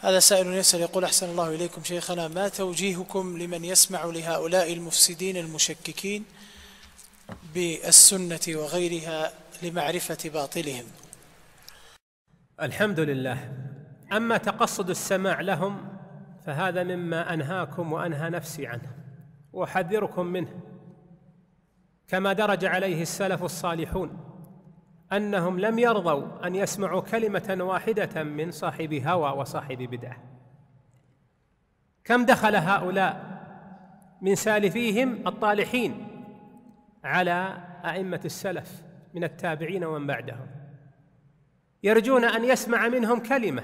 هذا سائل يسأل يقول أحسن الله إليكم شيخنا ما توجيهكم لمن يسمع لهؤلاء المفسدين المشككين بالسنة وغيرها لمعرفة باطلهم الحمد لله أما تقصد السماع لهم فهذا مما أنهاكم وأنهى نفسي عنه وأحذركم منه كما درج عليه السلف الصالحون انهم لم يرضوا ان يسمعوا كلمه واحده من صاحب هوى وصاحب بدعه كم دخل هؤلاء من سالفيهم الطالحين على ائمه السلف من التابعين ومن بعدهم يرجون ان يسمع منهم كلمه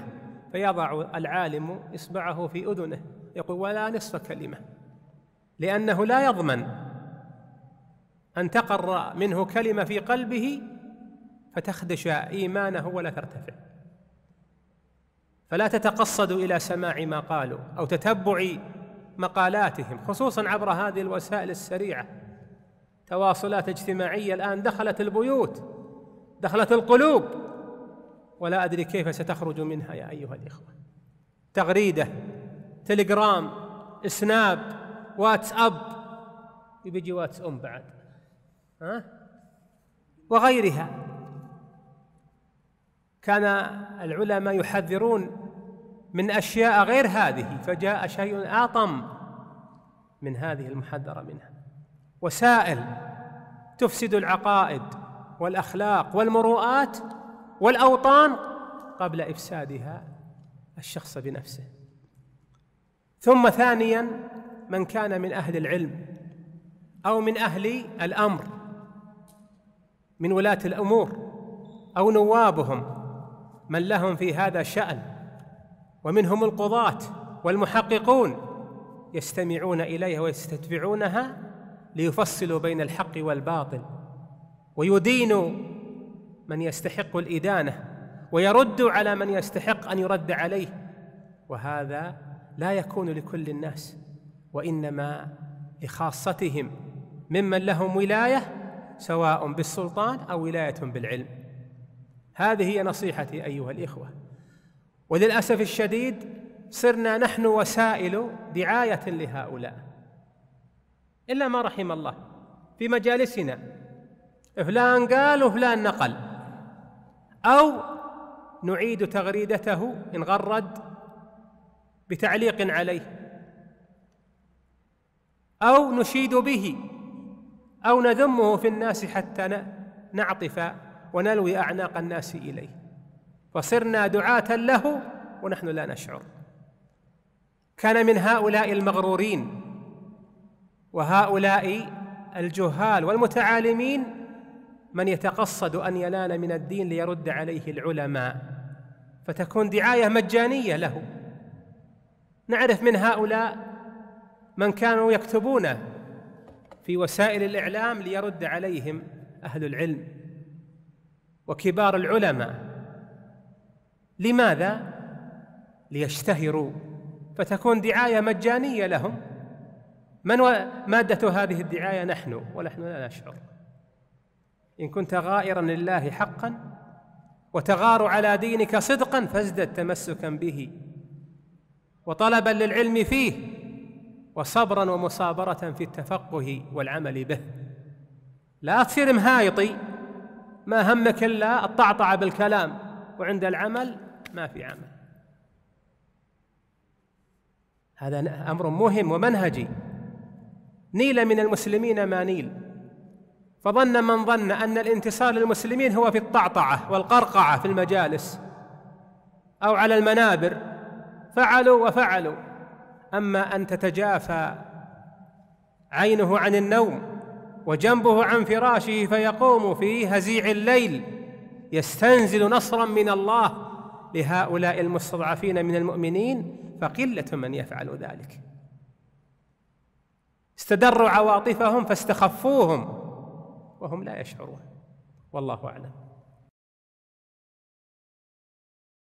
فيضع العالم اصبعه في اذنه يقول ولا نصف كلمه لانه لا يضمن ان تقر منه كلمه في قلبه فتخدش ايمانه ولا ترتفع فلا تتقصد الى سماع ما قالوا او تتبع مقالاتهم خصوصا عبر هذه الوسائل السريعه تواصلات اجتماعيه الان دخلت البيوت دخلت القلوب ولا ادري كيف ستخرج منها يا ايها الاخوه تغريده تليجرام سناب واتساب بيجي واتس ام بعد ها وغيرها كان العلماء يحذرون من اشياء غير هذه فجاء شيء اعطم من هذه المحذره منها وسائل تفسد العقائد والاخلاق والمروءات والاوطان قبل افسادها الشخص بنفسه ثم ثانيا من كان من اهل العلم او من اهل الامر من ولاه الامور او نوابهم من لهم في هذا شأن ومنهم القضاة والمحققون يستمعون إليها ويستتبعونها ليفصلوا بين الحق والباطل ويدينوا من يستحق الإدانة ويرد على من يستحق أن يرد عليه وهذا لا يكون لكل الناس وإنما لخاصتهم ممن لهم ولاية سواء بالسلطان أو ولاية بالعلم هذه هي نصيحتي ايها الاخوه وللاسف الشديد صرنا نحن وسائل دعايه لهؤلاء الا ما رحم الله في مجالسنا فلان قال وفلان نقل او نعيد تغريدته ان غرد بتعليق عليه او نشيد به او نذمه في الناس حتى نعطف ونلوي اعناق الناس اليه فصرنا دعاه له ونحن لا نشعر كان من هؤلاء المغرورين وهؤلاء الجهال والمتعالمين من يتقصد ان ينال من الدين ليرد عليه العلماء فتكون دعايه مجانيه له نعرف من هؤلاء من كانوا يكتبون في وسائل الاعلام ليرد عليهم اهل العلم وكبار العلماء لماذا ليشتهروا فتكون دعايه مجانيه لهم من ماده هذه الدعايه نحن ونحن لا نشعر ان كنت غائرا لله حقا وتغار على دينك صدقا فازدد تمسكا به وطلبا للعلم فيه وصبرا ومصابره في التفقه والعمل به لا تصير مهايطي ما همك إلا الطعطعة بالكلام وعند العمل ما في عمل هذا أمر مهم ومنهجي نيل من المسلمين ما نيل فظن من ظن أن الانتصار للمسلمين هو في الطعطعة والقرقعة في المجالس أو على المنابر فعلوا وفعلوا أما أن تتجافى عينه عن النوم وجنبه عن فراشه فيقوم في هزيع الليل يستنزل نصرا من الله لهؤلاء المستضعفين من المؤمنين فقله من يفعل ذلك استدروا عواطفهم فاستخفوهم وهم لا يشعرون والله اعلم